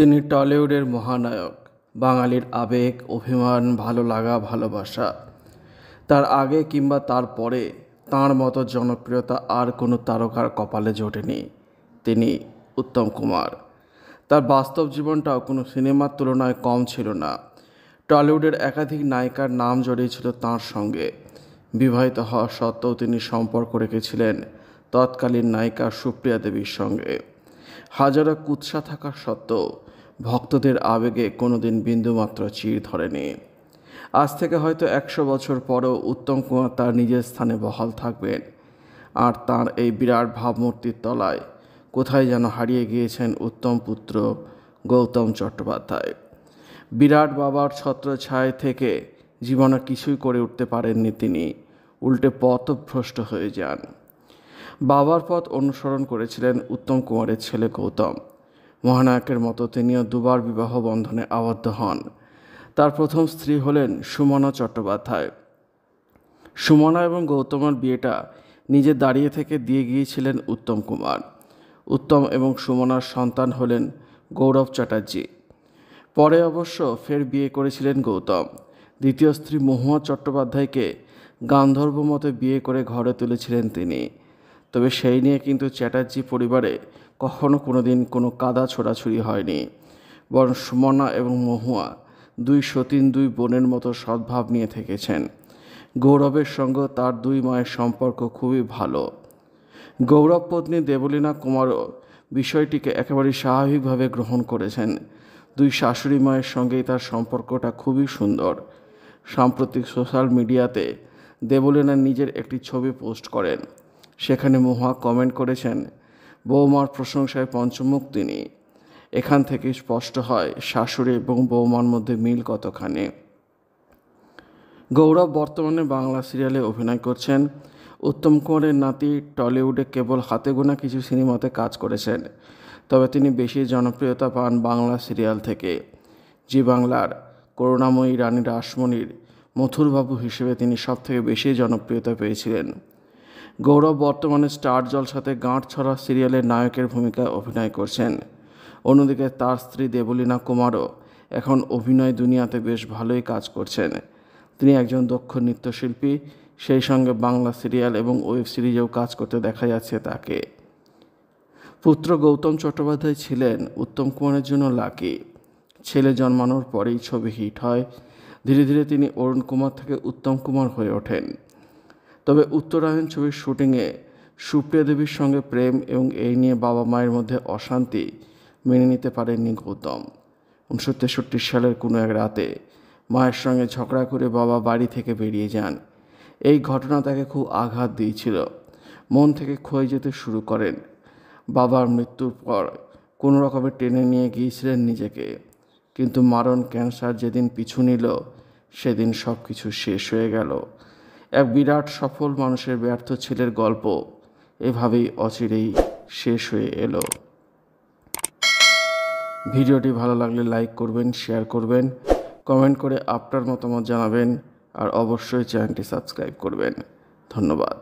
তিনি টলিউডের মহানায়ক বাঙালির আবেগ অভিমান ভালো লাগা ভালোবাসা তার আগে কিংবা তার পরে তাঁর মতো জনপ্রিয়তা আর কোনো তারকার কপালে জোটেনি তিনি উত্তম কুমার তার বাস্তব জীবনটাও কোনো সিনেমার তুলনায় কম ছিল না টলিউডের একাধিক নায়িকার নাম জড়িয়েছিল তাঁর সঙ্গে বিবাহিত হওয়া সত্ত্বেও তিনি সম্পর্ক রেখেছিলেন তৎকালীন নায়িকা সুপ্রিয়া দেবীর সঙ্গে হাজারো কুৎসা থাকা সত্ত্বেও ভক্তদের আবেগে কোনোদিন বিন্দুমাত্র চির ধরেনি আজ থেকে হয়তো একশো বছর পরেও উত্তম কুমার তার নিজের স্থানে বহাল থাকবেন আর তার এই বিরাট ভাবমূর্তির তলায় কোথায় যেন হারিয়ে গিয়েছেন উত্তম পুত্র গৌতম চট্টোপাধ্যায় বিরাট বাবার ছত্র ছায় থেকে জীবনে কিছুই করে উঠতে পারেননি তিনি উল্টে পথভ্রষ্ট হয়ে যান বাবার পথ অনুসরণ করেছিলেন উত্তম কুমারের ছেলে গৌতম মহানায়কের মতো তিনিও দুবার বিবাহ বন্ধনে আবদ্ধ হন তার প্রথম স্ত্রী হলেন সুমনা চট্টোপাধ্যায় সুমনা এবং গৌতমের বিয়েটা নিজে দাঁড়িয়ে থেকে দিয়ে গিয়েছিলেন উত্তম কুমার উত্তম এবং সুমনার সন্তান হলেন গৌরব চ্যাটার্জি পরে অবশ্য ফের বিয়ে করেছিলেন গৌতম দ্বিতীয় স্ত্রী মহুয়া চট্টোপাধ্যায়কে গান্ধর্ব মতে বিয়ে করে ঘরে তুলেছিলেন তিনি তবে সেই নিয়ে কিন্তু চ্যাটার্জি পরিবারে কখনো কোনো দিন কোনো কাদা ছোড়াছুড়ি হয়নি বরং সুমনা এবং মহুয়া দুই সতীন দুই বোনের মতো সদ্ভাব নিয়ে থেকেছেন গৌরবের সঙ্গে তার দুই মায়ের সম্পর্ক খুবই ভালো গৌরব পত্নী দেবলীনা কুমারও বিষয়টিকে একেবারে স্বাভাবিকভাবে গ্রহণ করেছেন দুই শাশুড়ি মায়ের সঙ্গেই তার সম্পর্কটা খুবই সুন্দর সাম্প্রতিক সোশ্যাল মিডিয়াতে দেবলীনা নিজের একটি ছবি পোস্ট করেন সেখানে মহুয়া কমেন্ট করেছেন বৌমার প্রশংসায় পঞ্চমুখ তিনি এখান থেকে স্পষ্ট হয় শাশুড়ি এবং বৌমার মধ্যে মিল কতখানি গৌরব বর্তমানে বাংলা সিরিয়ালে অভিনয় করছেন উত্তম কুমারের নাতি টলিউডে কেবল হাতে গোনা কিছু সিনেমাতে কাজ করেছেন তবে তিনি বেশি জনপ্রিয়তা পান বাংলা সিরিয়াল থেকে জি বাংলার করুণাময়ী রানী রাসমণির মথুরবাবু হিসেবে তিনি সবথেকে বেশি জনপ্রিয়তা পেয়েছিলেন গৌরব বর্তমানে স্টার সাথে গাঁট ছড়া সিরিয়ালের নায়কের ভূমিকায় অভিনয় করছেন অন্যদিকে তার স্ত্রী দেবলীনা কুমারও এখন অভিনয় দুনিয়াতে বেশ ভালোই কাজ করছেন তিনি একজন দক্ষ নৃত্যশিল্পী সেই সঙ্গে বাংলা সিরিয়াল এবং ওয়েব সিরিজেও কাজ করতে দেখা যাচ্ছে তাকে পুত্র গৌতম চট্টোপাধ্যায় ছিলেন উত্তম কুমারের জন্য লাকি ছেলে জন্মানোর পরেই ছবি হিট হয় ধীরে ধীরে তিনি অরুণ কুমার থেকে উত্তম কুমার হয়ে ওঠেন তবে উত্তরায়ণ ছবির শুটিংয়ে সুপ্রিয়া দেবীর সঙ্গে প্রেম এবং এই নিয়ে বাবা মায়ের মধ্যে অশান্তি মেনে নিতে পারেননি গৌতম উনিশশো তেষট্টি সালের কোনো এক রাতে মায়ের সঙ্গে ঝগড়া করে বাবা বাড়ি থেকে বেরিয়ে যান এই ঘটনা তাকে খুব আঘাত দিয়েছিল মন থেকে ক্ষয়ে যেতে শুরু করেন বাবার মৃত্যুর পর কোনো রকমে টেনে নিয়ে গিয়েছিলেন নিজেকে কিন্তু মারণ ক্যান্সার যেদিন পিছু নিল সেদিন সব কিছু শেষ হয়ে গেল এক বিরাট সফল মানুষের ব্যর্থ ছেলের গল্প এভাবেই অচিরেই শেষ হয়ে এলো ভিডিওটি ভালো লাগলে লাইক করবেন শেয়ার করবেন কমেন্ট করে আপনার মতামত জানাবেন আর অবশ্যই চ্যানেলটি সাবস্ক্রাইব করবেন ধন্যবাদ